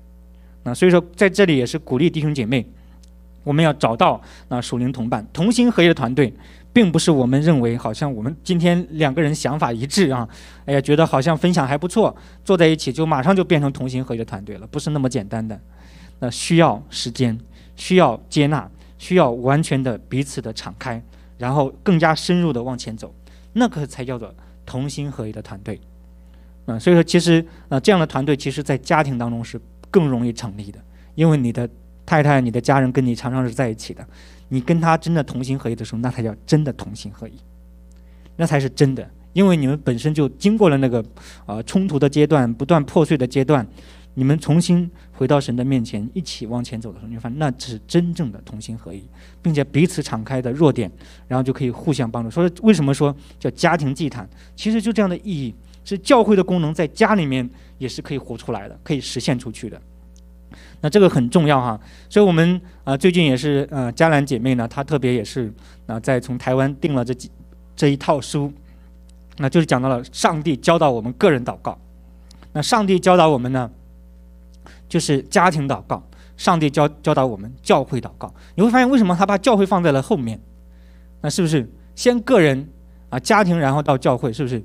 那所以说在这里也是鼓励弟兄姐妹，我们要找到那属灵同伴，同心合一的团队。并不是我们认为，好像我们今天两个人想法一致啊，哎呀，觉得好像分享还不错，坐在一起就马上就变成同心合一的团队了，不是那么简单的。那需要时间，需要接纳，需要完全的彼此的敞开，然后更加深入的往前走，那个才叫做同心合一的团队。啊，所以说其实啊，这样的团队其实在家庭当中是更容易成立的，因为你的太太、你的家人跟你常常是在一起的。你跟他真的同心合意的时候，那才叫真的同心合意，那才是真的，因为你们本身就经过了那个，呃，冲突的阶段，不断破碎的阶段，你们重新回到神的面前，一起往前走的时候，你发现那是真正的同心合意，并且彼此敞开的弱点，然后就可以互相帮助。所以为什么说叫家庭祭坛？其实就这样的意义，是教会的功能在家里面也是可以活出来的，可以实现出去的。那这个很重要哈，所以我们啊最近也是呃嘉兰姐妹呢，她特别也是啊在从台湾订了这几这一套书，那就是讲到了上帝教导我们个人祷告，那上帝教导我们呢就是家庭祷告，上帝教教导我们教会祷告，你会发现为什么他把教会放在了后面，那是不是先个人啊家庭，然后到教会，是不是？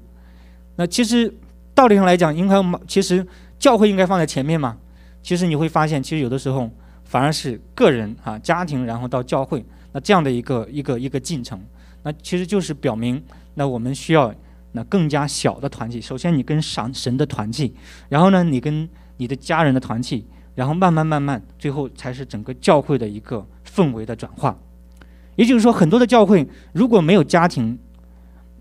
那其实道理上来讲，应该其实教会应该放在前面嘛。其实你会发现，其实有的时候反而是个人啊、家庭，然后到教会，那这样的一个一个一个进程，那其实就是表明，那我们需要那更加小的团契。首先，你跟神神的团契，然后呢，你跟你的家人的团契，然后慢慢慢慢，最后才是整个教会的一个氛围的转化。也就是说，很多的教会如果没有家庭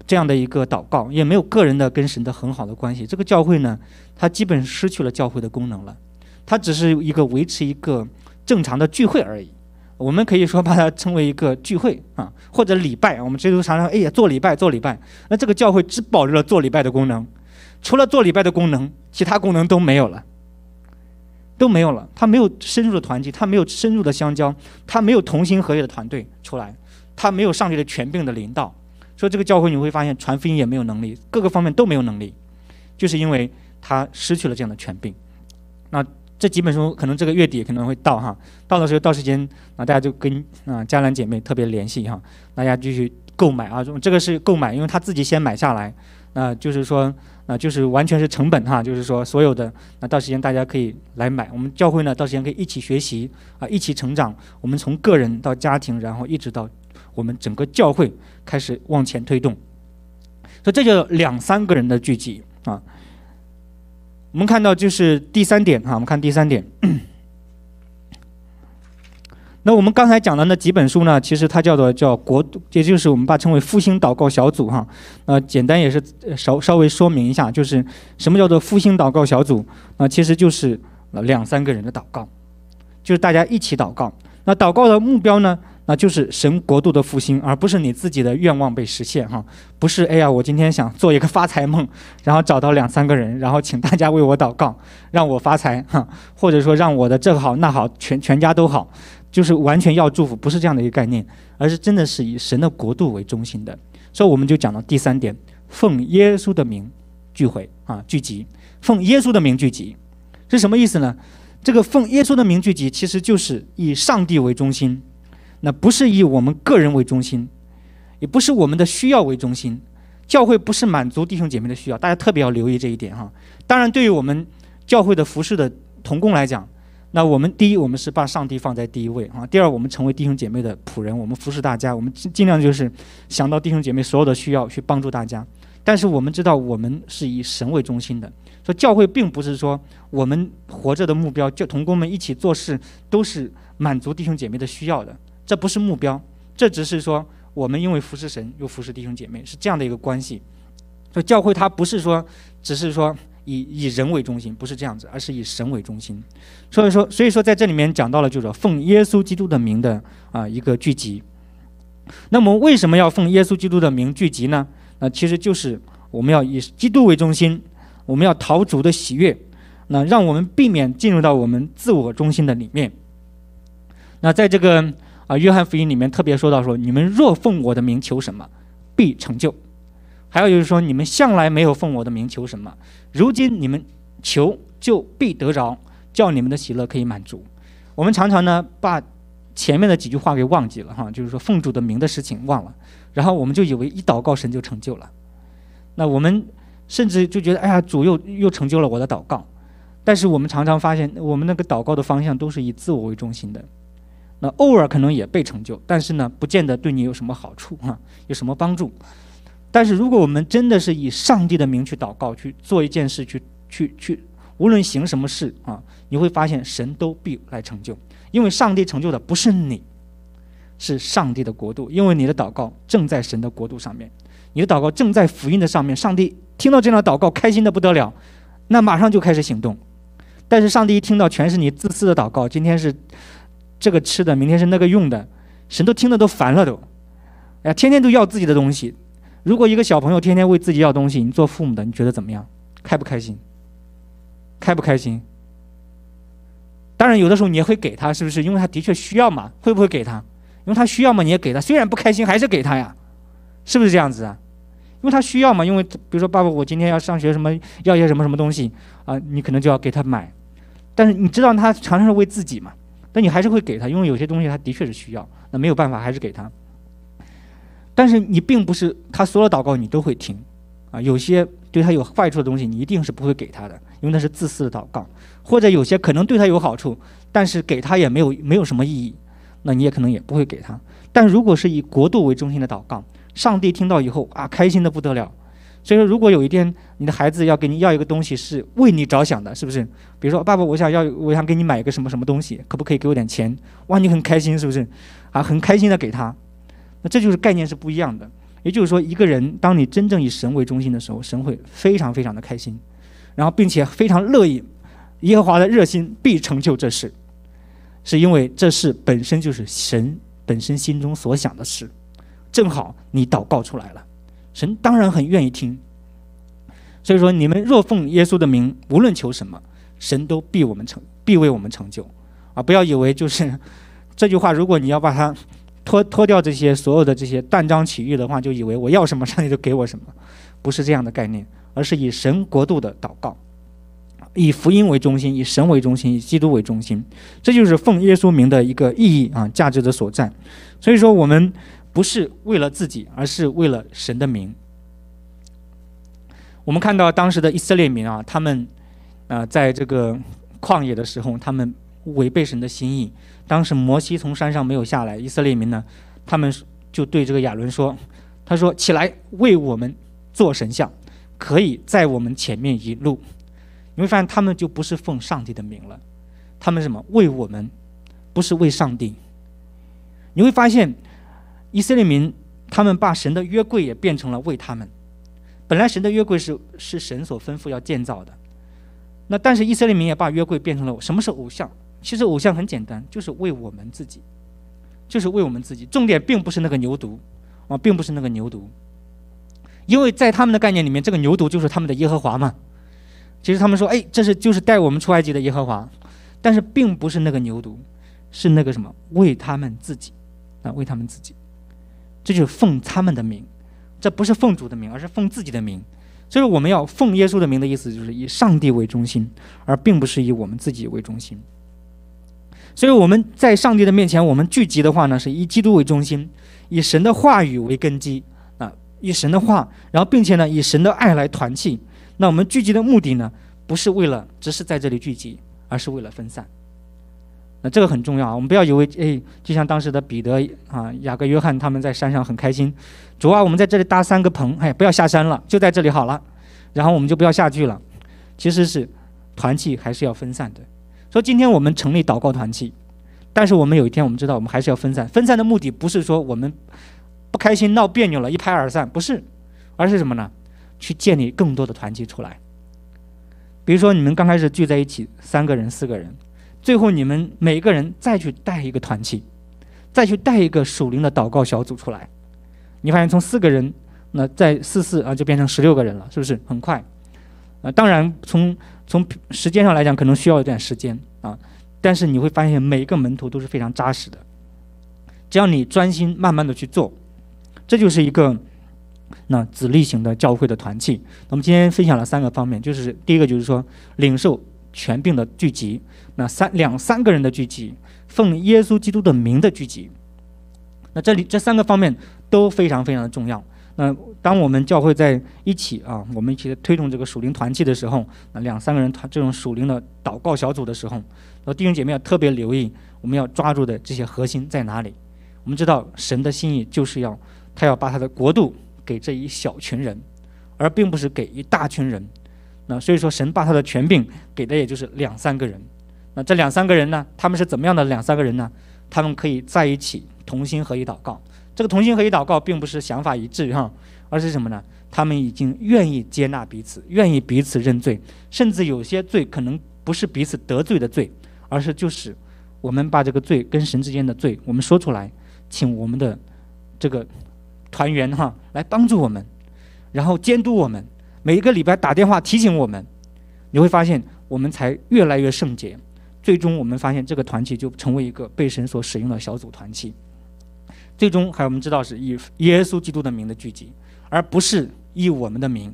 这样的一个祷告，也没有个人的跟神的很好的关系，这个教会呢，它基本失去了教会的功能了。它只是一个维持一个正常的聚会而已，我们可以说把它称为一个聚会啊，或者礼拜。我们基督常常哎呀做礼拜做礼拜，那这个教会只保留了做礼拜的功能，除了做礼拜的功能，其他功能都没有了，都没有了。它没有深入的团结，它没有深入的相交，它没有同心合意的团队出来，它没有上帝的权柄的领导。所以这个教会你会发现传福音也没有能力，各个方面都没有能力，就是因为他失去了这样的权柄。那这几本书可能这个月底可能会到哈，到的时候到时间，那大家就跟啊家人姐妹特别联系哈，大家继续购买啊，这个是购买，因为他自己先买下来，那就是说那就是完全是成本哈，就是说所有的，那到时间大家可以来买，我们教会呢到时间可以一起学习啊，一起成长，我们从个人到家庭，然后一直到我们整个教会开始往前推动，所以这就两三个人的聚集啊。我们看到就是第三点哈，我们看第三点。*clears throat* 那我们刚才讲的那几本书呢，其实它叫做叫国，也就是我们把称为复兴祷告小组哈。那简单也是稍稍微说明一下，就是什么叫做复兴祷告小组那其实就是两三个人的祷告，就是大家一起祷告。那祷告的目标呢？那就是神国度的复兴，而不是你自己的愿望被实现哈，不是哎呀，我今天想做一个发财梦，然后找到两三个人，然后请大家为我祷告，让我发财哈，或者说让我的这个好那好全全家都好，就是完全要祝福，不是这样的一个概念，而是真的是以神的国度为中心的。所以我们就讲到第三点，奉耶稣的名聚会啊聚集，奉耶稣的名聚集，是什么意思呢？这个奉耶稣的名聚集其实就是以上帝为中心。那不是以我们个人为中心，也不是我们的需要为中心。教会不是满足弟兄姐妹的需要，大家特别要留意这一点哈。当然，对于我们教会的服侍的同工来讲，那我们第一，我们是把上帝放在第一位啊；第二，我们成为弟兄姐妹的仆人，我们服侍大家，我们尽尽量就是想到弟兄姐妹所有的需要去帮助大家。但是我们知道，我们是以神为中心的，所以教会并不是说我们活着的目标就同工们一起做事都是满足弟兄姐妹的需要的。这不是目标，这只是说我们因为服侍神又服侍弟兄姐妹是这样的一个关系。就教会它不是说，只是说以以人为中心，不是这样子，而是以神为中心。所以说，所以说在这里面讲到了，就是奉耶稣基督的名的啊一个聚集。那么为什么要奉耶稣基督的名聚集呢？那其实就是我们要以基督为中心，我们要逃主的喜悦，那让我们避免进入到我们自我中心的里面。那在这个。啊，约翰福音里面特别说到说，你们若奉我的名求什么，必成就。还有就是说，你们向来没有奉我的名求什么，如今你们求就必得着，叫你们的喜乐可以满足。我们常常呢把前面的几句话给忘记了哈，就是说奉主的名的事情忘了，然后我们就以为一祷告神就成就了。那我们甚至就觉得哎呀，主又又成就了我的祷告。但是我们常常发现，我们那个祷告的方向都是以自我为中心的。偶尔可能也被成就，但是呢，不见得对你有什么好处啊，有什么帮助。但是如果我们真的是以上帝的名去祷告，去做一件事，去去去，无论行什么事啊，你会发现神都必来成就，因为上帝成就的不是你，是上帝的国度。因为你的祷告正在神的国度上面，你的祷告正在福音的上面上帝听到这样的祷告，开心的不得了，那马上就开始行动。但是上帝一听到全是你自私的祷告，今天是。这个吃的，明天是那个用的，神都听的都烦了，都，哎呀，天天都要自己的东西。如果一个小朋友天天为自己要东西，你做父母的，你觉得怎么样？开不开心？开不开心？当然，有的时候你也会给他，是不是？因为他的确需要嘛，会不会给他？因为他需要嘛，你也给他。虽然不开心，还是给他呀，是不是这样子啊？因为他需要嘛，因为比如说，爸爸，我今天要上学，什么要一些什么什么东西啊，你可能就要给他买。但是你知道，他常常是为自己嘛。但你还是会给他，因为有些东西他的确是需要，那没有办法还是给他。但是你并不是他所有祷告你都会听，啊，有些对他有坏处的东西你一定是不会给他的，因为那是自私的祷告。或者有些可能对他有好处，但是给他也没有没有什么意义，那你也可能也不会给他。但如果是以国度为中心的祷告，上帝听到以后啊，开心的不得了。所以说，如果有一天你的孩子要给你要一个东西是为你着想的，是不是？比如说，爸爸，我想要，我想给你买一个什么什么东西，可不可以给我点钱？哇，你很开心，是不是？啊，很开心的给他，那这就是概念是不一样的。也就是说，一个人当你真正以神为中心的时候，神会非常非常的开心，然后并且非常乐意。耶和华的热心必成就这事，是因为这事本身就是神本身心中所想的事，正好你祷告出来了。神当然很愿意听，所以说你们若奉耶稣的名，无论求什么，神都必我们成，必为我们成就。啊，不要以为就是 *laughs* 这句话，如果你要把它脱脱掉这些所有的这些断章取义的话，就以为我要什么上帝就给我什么，不是这样的概念，而是以神国度的祷告，以福音为中心，以神为中心，以基督为中心，这就是奉耶稣名的一个意义啊，价值的所在。所以说我们。不是为了自己，而是为了神的名。我们看到当时的以色列民啊，他们啊，在这个旷野的时候，他们违背神的心意。当时摩西从山上没有下来，以色列民呢，他们就对这个亚伦说：“他说起来为我们做神像，可以在我们前面引路。”你会发现，他们就不是奉上帝的名了。他们什么？为我们，不是为上帝。你会发现。以色列民，他们把神的约柜也变成了为他们。本来神的约柜是是神所吩咐要建造的，那但是以色列民也把约柜变成了什么是偶像？其实偶像很简单，就是为我们自己，就是为我们自己。重点并不是那个牛犊，啊，并不是那个牛犊，因为在他们的概念里面，这个牛犊就是他们的耶和华嘛。其实他们说，哎，这是就是带我们出埃及的耶和华，但是并不是那个牛犊，是那个什么为他们自己，啊，为他们自己。这就是奉他们的名，这不是奉主的名，而是奉自己的名。所以我们要奉耶稣的名的意思，就是以上帝为中心，而并不是以我们自己为中心。所以我们在上帝的面前，我们聚集的话呢，是以基督为中心，以神的话语为根基啊，以神的话，然后并且呢，以神的爱来团契。那我们聚集的目的呢，不是为了只是在这里聚集，而是为了分散。那这个很重要啊，我们不要以为，哎，就像当时的彼得啊、雅各、约翰他们在山上很开心，主啊，我们在这里搭三个棚，哎，不要下山了，就在这里好了，然后我们就不要下去了。其实是团契还是要分散的。说今天我们成立祷告团契，但是我们有一天我们知道我们还是要分散。分散的目的不是说我们不开心闹别扭了一拍而散，不是，而是什么呢？去建立更多的团契出来。比如说你们刚开始聚在一起，三个人、四个人。最后，你们每个人再去带一个团契，再去带一个属灵的祷告小组出来，你发现从四个人，那在四四啊，就变成十六个人了，是不是很快？呃，当然，从从时间上来讲，可能需要一点时间啊，但是你会发现每一个门徒都是非常扎实的，只要你专心慢慢的去做，这就是一个那子力型的教会的团契。我们今天分享了三个方面，就是第一个就是说领受。全病的聚集，那三两三个人的聚集，奉耶稣基督的名的聚集，那这里这三个方面都非常非常的重要。那当我们教会在一起啊，我们一起推动这个属灵团契的时候，那两三个人团这种属灵的祷告小组的时候，那弟兄姐妹要特别留意，我们要抓住的这些核心在哪里？我们知道神的心意就是要他要把他的国度给这一小群人，而并不是给一大群人。那所以说，神把他的权柄给的也就是两三个人。那这两三个人呢？他们是怎么样的两三个人呢？他们可以在一起同心合一祷告。这个同心合一祷告，并不是想法一致哈，而是什么呢？他们已经愿意接纳彼此，愿意彼此认罪，甚至有些罪可能不是彼此得罪的罪，而是就是我们把这个罪跟神之间的罪，我们说出来，请我们的这个团员哈来帮助我们，然后监督我们。每一个礼拜打电话提醒我们，你会发现我们才越来越圣洁。最终，我们发现这个团体就成为一个被神所使用的小组团体。最终，还有我们知道是以耶稣基督的名的聚集，而不是以我们的名，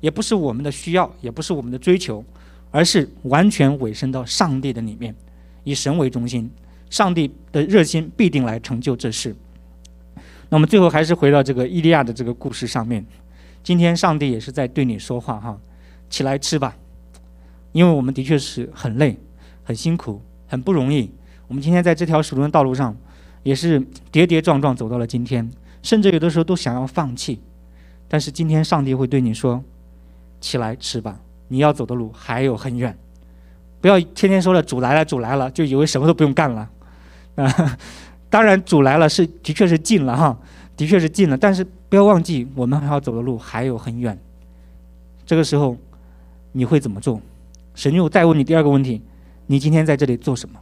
也不是我们的需要，也不是我们的追求，而是完全委身到上帝的里面，以神为中心，上帝的热心必定来成就这事。那么，最后还是回到这个伊利亚的这个故事上面。今天上帝也是在对你说话哈，起来吃吧，因为我们的确是很累、很辛苦、很不容易。我们今天在这条属灵的道路上，也是跌跌撞撞走到了今天，甚至有的时候都想要放弃。但是今天上帝会对你说：“起来吃吧，你要走的路还有很远，不要天天说了主来了，主来了就以为什么都不用干了啊。*laughs* 当然主来了是的确是近了哈，的确是近了，但是。”不要忘记，我们还要走的路还有很远。这个时候，你会怎么做？神又再问你第二个问题：你今天在这里做什么？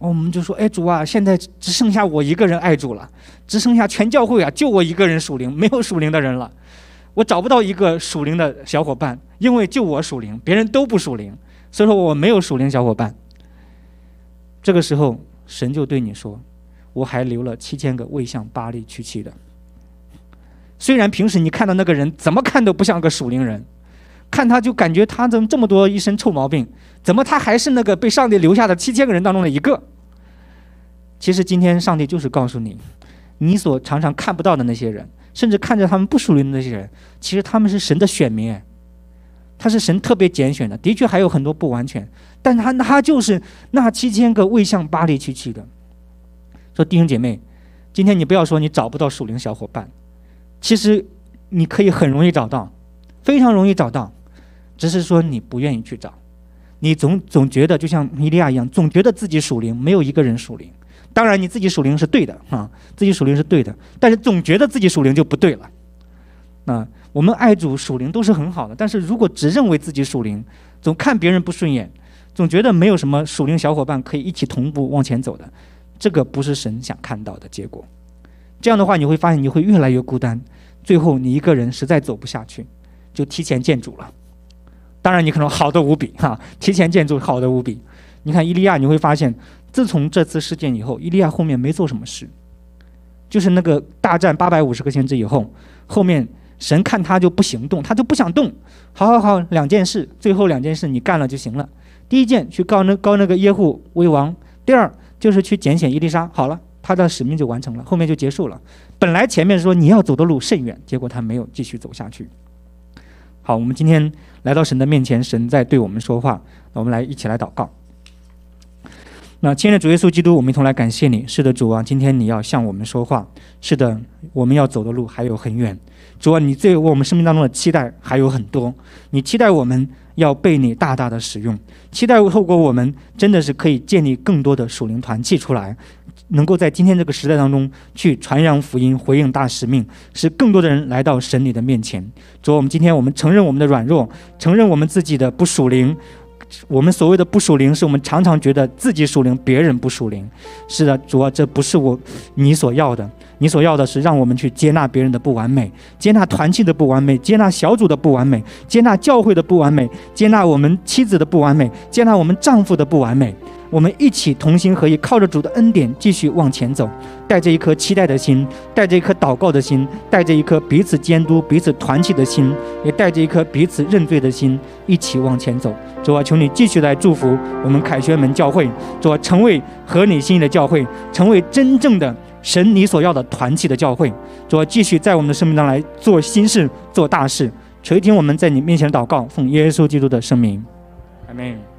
我们就说：哎，主啊，现在只剩下我一个人爱主了，只剩下全教会啊，就我一个人属灵，没有属灵的人了。我找不到一个属灵的小伙伴，因为就我属灵，别人都不属灵，所以说我没有属灵小伙伴。这个时候，神就对你说：我还留了七千个未向巴黎屈膝的。虽然平时你看到那个人怎么看都不像个属灵人，看他就感觉他怎么这么多一身臭毛病，怎么他还是那个被上帝留下的七千个人当中的一个？其实今天上帝就是告诉你，你所常常看不到的那些人，甚至看着他们不属灵的那些人，其实他们是神的选民，他是神特别拣选的。的确还有很多不完全，但他他就是那七千个未向巴黎去去的。说弟兄姐妹，今天你不要说你找不到属灵小伙伴。其实你可以很容易找到，非常容易找到，只是说你不愿意去找，你总总觉得就像米利亚一样，总觉得自己属灵，没有一个人属灵。当然，你自己属灵是对的啊，自己属灵是对的，但是总觉得自己属灵就不对了。啊，我们爱主属灵都是很好的，但是如果只认为自己属灵，总看别人不顺眼，总觉得没有什么属灵小伙伴可以一起同步往前走的，这个不是神想看到的结果。这样的话，你会发现你会越来越孤单，最后你一个人实在走不下去，就提前见主了。当然，你可能好的无比哈，提前见主好的无比。你看伊利亚，你会发现自从这次事件以后，伊利亚后面没做什么事，就是那个大战八百五十个先知以后，后面神看他就不行动，他就不想动。好好好，两件事，最后两件事你干了就行了。第一件，去告那告那个耶户为王；第二就是去拣选伊丽莎。好了。他的使命就完成了，后面就结束了。本来前面说你要走的路甚远，结果他没有继续走下去。好，我们今天来到神的面前，神在对我们说话。我们来一起来祷告。那亲爱的主耶稣基督，我们一同来感谢你。是的，主啊，今天你要向我们说话。是的，我们要走的路还有很远。主啊，你对我们生命当中的期待还有很多。你期待我们要被你大大的使用，期待透过我们真的是可以建立更多的属灵团契出来。能够在今天这个时代当中去传扬福音，回应大使命，使更多的人来到神你的面前。主我们今天我们承认我们的软弱，承认我们自己的不属灵。我们所谓的不属灵，是我们常常觉得自己属灵，别人不属灵。是的，主啊，这不是我你所要的。你所要的是让我们去接纳别人的不完美，接纳团契的不完美，接纳小组的不完美，接纳教会的不完美，接纳我们妻子的不完美，接纳我们丈夫的不完美。我们一起同心合意，靠着主的恩典继续往前走，带着一颗期待的心，带着一颗祷告的心，带着一颗彼此监督、彼此团契的心，也带着一颗彼此认罪的心，一起往前走。主啊，求你继续来祝福我们凯旋门教会，主啊，成为合你心意的教会，成为真正的。神，你所要的团契的教会，主继续在我们的生命当中来做心事、做大事。垂听我们在你面前的祷告，奉耶稣基督的圣名，阿门。